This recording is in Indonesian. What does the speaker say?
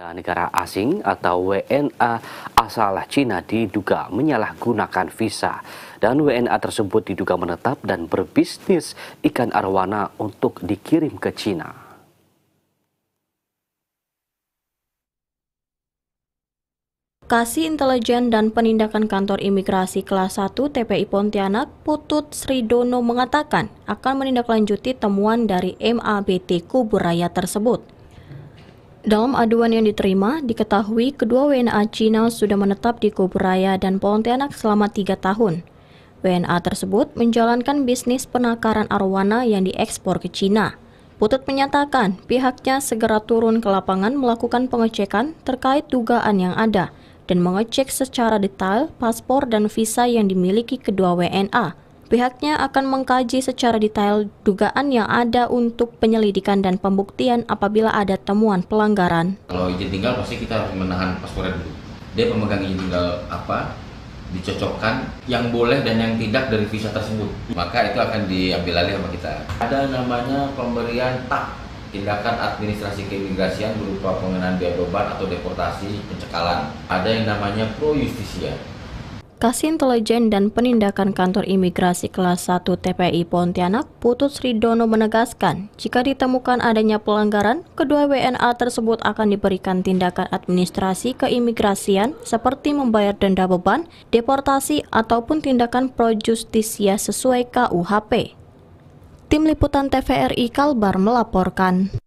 negara asing atau WNA asal Cina diduga menyalahgunakan visa dan WNA tersebut diduga menetap dan berbisnis ikan arwana untuk dikirim ke Cina. Kasih Intelijen dan Penindakan Kantor Imigrasi Kelas 1 TPI Pontianak, Putut Sridono mengatakan akan menindaklanjuti temuan dari MABT Kubur Raya tersebut. Dalam aduan yang diterima, diketahui kedua WNA Cina sudah menetap di Kuburaya dan Pontianak selama tiga tahun. WNA tersebut menjalankan bisnis penakaran arwana yang diekspor ke Cina. Putut menyatakan pihaknya segera turun ke lapangan melakukan pengecekan terkait dugaan yang ada dan mengecek secara detail paspor dan visa yang dimiliki kedua WNA Pihaknya akan mengkaji secara detail dugaan yang ada untuk penyelidikan dan pembuktian apabila ada temuan pelanggaran. Kalau izin tinggal pasti kita harus menahan paspornya dulu. Dia pemegang izin tinggal apa, dicocokkan yang boleh dan yang tidak dari visa tersebut. Maka itu akan diambil alih sama kita. Ada namanya pemberian tak tindakan administrasi keimigrasian berupa pengenaan biaya beban atau deportasi pencekalan. Ada yang namanya pro justisia Kasih Intelijen dan Penindakan Kantor Imigrasi Kelas 1 TPI Pontianak, Putut Sridono menegaskan, jika ditemukan adanya pelanggaran, kedua WNA tersebut akan diberikan tindakan administrasi keimigrasian seperti membayar denda beban, deportasi, ataupun tindakan projustisia sesuai KUHP. Tim Liputan TVRI Kalbar melaporkan.